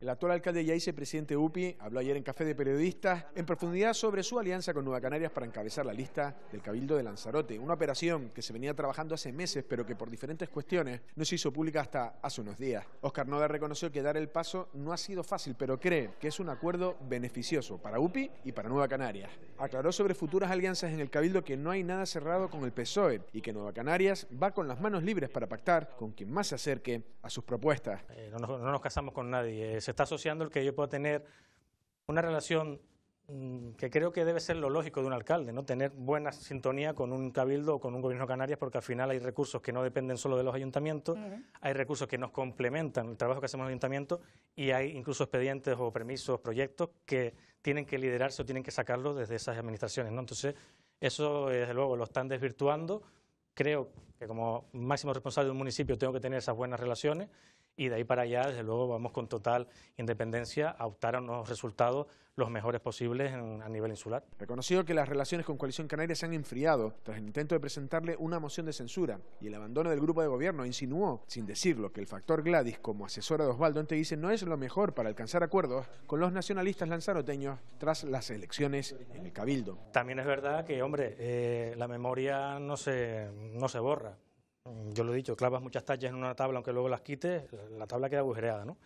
El actual alcalde y vicepresidente presidente UPI, habló ayer en Café de Periodistas en profundidad sobre su alianza con Nueva Canarias para encabezar la lista del Cabildo de Lanzarote, una operación que se venía trabajando hace meses pero que por diferentes cuestiones no se hizo pública hasta hace unos días. Oscar Noda reconoció que dar el paso no ha sido fácil, pero cree que es un acuerdo beneficioso para UPI y para Nueva Canarias. Aclaró sobre futuras alianzas en el Cabildo que no hay nada cerrado con el PSOE y que Nueva Canarias va con las manos libres para pactar con quien más se acerque a sus propuestas. Eh, no, nos, casamos con nadie se está asociando el que yo pueda tener una relación mm, que creo que debe ser lo lógico de un alcalde, no tener buena sintonía con un cabildo o con un gobierno Canarias, porque al final hay recursos que no dependen solo de los ayuntamientos, hay recursos que nos complementan el trabajo que hacemos en los ayuntamientos y hay incluso expedientes o permisos, proyectos que tienen que liderarse o tienen que sacarlos desde esas administraciones. ¿no? Entonces, eso desde luego lo están desvirtuando. Creo que como máximo responsable de un municipio tengo que tener esas buenas relaciones y de ahí para allá, desde luego, vamos con total independencia a optar a unos resultados los mejores posibles a nivel insular. Reconocido que las relaciones con Coalición Canaria se han enfriado tras el intento de presentarle una moción de censura y el abandono del grupo de gobierno, insinuó, sin decirlo, que el factor Gladys como asesora de Osvaldo dice no es lo mejor para alcanzar acuerdos con los nacionalistas lanzaroteños tras las elecciones en el Cabildo. También es verdad que, hombre, eh, la memoria no se, no se borra. Mm, yo lo he dicho, clavas muchas tallas en una tabla, aunque luego las quites, la tabla queda agujereada, ¿no?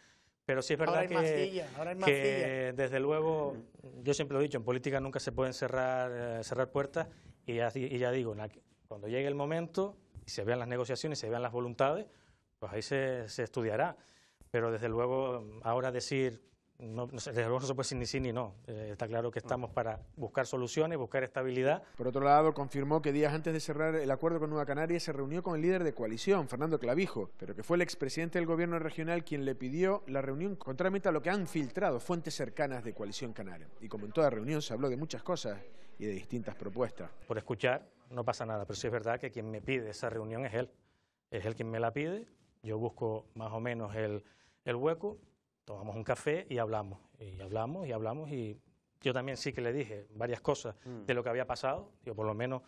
Pero sí es verdad ahora hay que, desde luego, yo siempre lo he dicho, en política nunca se pueden cerrar, eh, cerrar puertas y ya, ya digo, cuando llegue el momento y se vean las negociaciones, se vean las voluntades, pues ahí se, se estudiará. Pero desde luego ahora decir no, desde luego no se puede decir ni sí ni no. Eh, está claro que estamos para buscar soluciones, buscar estabilidad. Por otro lado, confirmó que días antes de cerrar el acuerdo con Nueva Canaria se reunió con el líder de coalición, Fernando Clavijo, pero que fue el expresidente del gobierno regional quien le pidió la reunión contrariamente a lo que han filtrado fuentes cercanas de coalición canaria. Y como en toda reunión se habló de muchas cosas y de distintas propuestas. Por escuchar no pasa nada, pero sí es verdad que quien me pide esa reunión es él. Es él quien me la pide, yo busco más o menos el hueco tomamos un café y hablamos, y hablamos, y hablamos, y yo también sí que le dije varias cosas mm. de lo que había pasado, yo por lo menos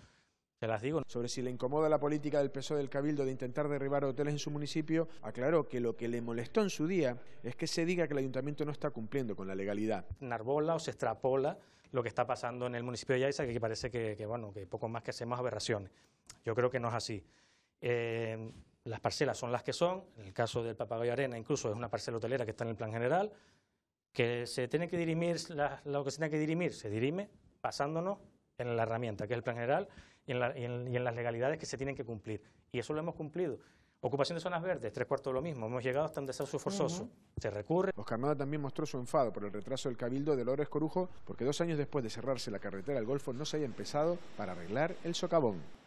se las digo. Sobre si le incomoda la política del PSOE del Cabildo de intentar derribar hoteles en su municipio, aclaró que lo que le molestó en su día es que se diga que el ayuntamiento no está cumpliendo con la legalidad. Narbola o se extrapola lo que está pasando en el municipio de Yaiza, que parece que, que bueno, que poco más que hacemos aberraciones. Yo creo que no es así. Eh, las parcelas son las que son, en el caso del Papagayo Arena incluso es una parcela hotelera que está en el plan general, que se tiene que dirimir, la, lo que se tiene que dirimir se dirime pasándonos en la herramienta, que es el plan general, y en, las legalidades que se tienen que cumplir. Y eso lo hemos cumplido. Ocupación de zonas verdes, tres cuartos de lo mismo. Hemos llegado hasta un desastre forzoso. Se recurre. Oscar Mada también mostró su enfado por el retraso del Cabildo de Lores Corujo, porque dos años después de cerrarse la carretera al Golfo no se haya empezado para arreglar el socavón.